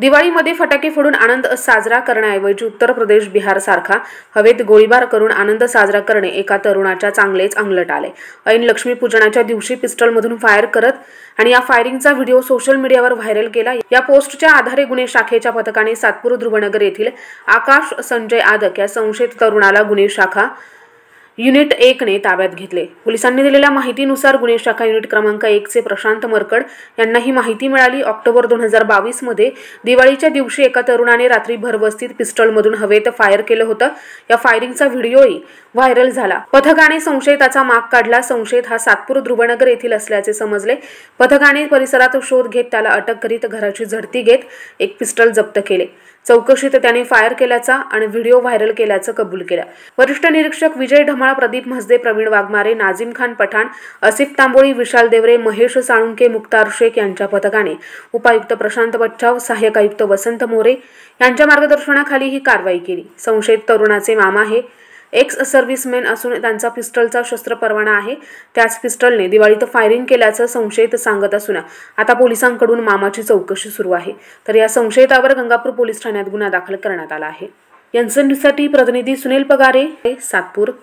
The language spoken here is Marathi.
दिवाळीमध्ये फटाके फोडून आनंद साजरा करण्याऐवजी उत्तर प्रदेश बिहार सारखा हवेत गोळीबार करून आनंद साजरा करणे एका तरुणाच्या चांगलेच अंगलट आले ऐन लक्ष्मी पूजनाच्या दिवशी मधून फायर करत आणि या फायरिंगचा व्हिडिओ सोशल मीडियावर व्हायरल केला या पोस्टच्या आधारे गुन्हे शाखेच्या पथकाने सातपूर ध्रुवनगर येथील आकाश संजय आदक या संशयित तरुणाला गुन्हे शाखा युनिट ने ताब्यात घेतले पोलिसांनी दिलेल्या माहितीनुसार गुन्हे शाखा युनिट क्रमांक एकचे प्रशांत मरकड यांना ही माहिती मिळाली ऑक्टोबर दोन हजार बावीसमध्ये दिवाळीच्या दिवशी एका तरुणाने रात्री भरवस्तीत पिस्टलमधून हवेत फायर केलं होतं या फायरिंगचा व्हिडिओही व्हायरल झाला पथकाने संशयिताचा माग काढला संशयित हा सातपूर ध्रुवनगर येथील असल्याचे समजले पथकाने परिसरात शोध घेत त्याला अटक करीत घराची झडती घेत एक पिस्टल जप्त केले चौकशीत त्याने फायर केल्याचा आणि व्हिडिओ व्हायरल केल्याचं कबूल केलं वरिष्ठ निरीक्षक विजय ढमाळ प्रदीप म्हसदे प्रवीण वाघमारे नाझीम खान पठाण असिफ तांबोळी विशाल देवरे महेश साळुंके मुक्तार शेख यांच्या पथकाने उपायुक्त प्रशांत बच्चाव सहाय्यक आयुक्त वसंत मोरे यांच्या मार्गदर्शनाखाली ही कारवाई केली संशयित तरुणाचे मामा हे एक्स सर्व्हिसमॅन असून त्यांचा पिस्टलचा शस्त्र परवाना आहे त्याच पिस्टलने दिवाळीत फायरिंग केल्याचं संशयित सांगत असून आता पोलिसांकडून मामाची चौकशी सुरू आहे तर या संशयितावर गंगापूर पोलीस ठाण्यात गुन्हा दाखल करण्यात आला आहे यांसाठी प्रतिनिधी सुनील पगारे सातपूर